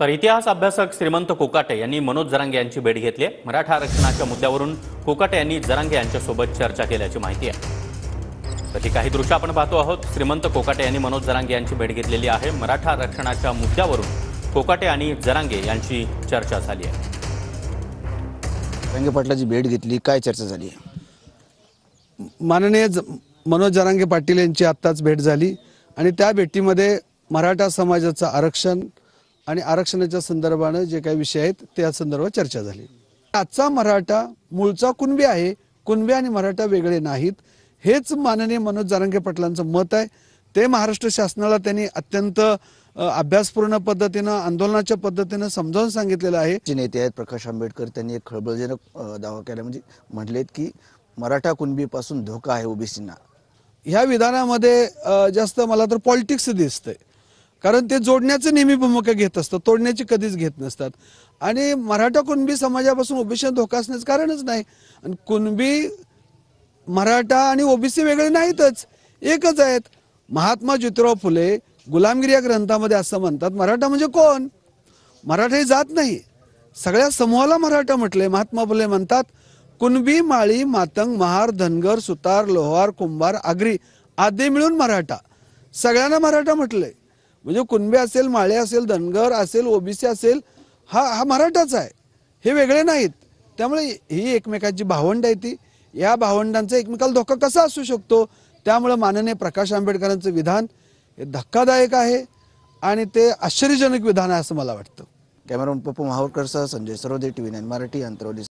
तर इतिहास अभ्यासक श्रीमंत कोकाटे यांनी मनोज जरांगे यांची भेट घेतली आहे मराठा आरक्षणाच्या मुद्द्यावरून कोकाटे यांनी जरांगे यांच्यासोबत चर्चा केल्याची माहिती आहे तर काही दृश्य आपण पाहतो आहोत श्रीमंत कोकाटे यांनी मनोज जरांगे यांची भेट घेतलेली आहे मराठा आरक्षणाच्या मुद्द्यावरून कोकाटे आणि जरांगे यांची चर्चा झाली आहे जरांगे पाटलाची भेट घेतली काय चर्चा झाली माननीय मनोज जरांगे पाटील यांची आत्ताच भेट झाली आणि त्या भेटीमध्ये मराठा समाजाचं आरक्षण आणि आरक्षणाच्या संदर्भानं जे काही विषय आहेत त्या संदर्भात चर्चा झाली आजचा मराठा मूळचा कुणबी आहे कुणबी आणि मराठा वेगळे नाहीत हेच माननीय मनोज जारंगे पाटलांचं मत आहे ते महाराष्ट्र शासनाला त्यांनी अत्यंत अभ्यासपूर्ण पद्धतीनं आंदोलनाच्या पद्धतीनं समजावून सांगितलेलं आहे जे नेते आहेत प्रकाश आंबेडकर त्यांनी एक खळबळजनक दावा केला म्हणजे म्हटलेत की मराठा कुणबीपासून धोका आहे ओबीसींना ह्या विधानामध्ये जास्त मला तर पॉलिटिक्स दिसतंय कारण ते जोडण्याचं नेहमी भूमिका घेत असतं तोडण्याची कधीच घेत नसतात आणि मराठा कुणबी समाजापासून ओबीसी धोका असण्याचं कारणच नाही आणि कुणबी मराठा आणि ओबीसी वेगळे नाहीतच एकच आहेत महात्मा ज्योतिराव फुले गुलामगिरी या ग्रंथामध्ये असं म्हणतात मराठा म्हणजे कोण मराठा जात नाही सगळ्या समूहाला मराठा म्हटले महात्मा फुले म्हणतात कुणबी माळी मातंग महार धनगर सुतार लोहार कुंभार आगरी आदी मिळून मराठा सगळ्यांना मराठा म्हटलंय म्हणजे कुणबे असेल माळे असेल धनगर असेल ओबीसी असेल हा हा मराठाच आहे हे वेगळे नाहीत त्यामुळे ही एकमेकांची भावंड आहे ती या भावंडांचा एकमेकाला धोका कसा असू शकतो त्यामुळे माननीय प्रकाश आंबेडकरांचं विधान हे धक्कादायक आहे आणि ते आश्चर्यजनक विधान आहे असं मला वाटतं cameraman Pappu sir Sanjay Sarode T V nine Marathi अंतरवली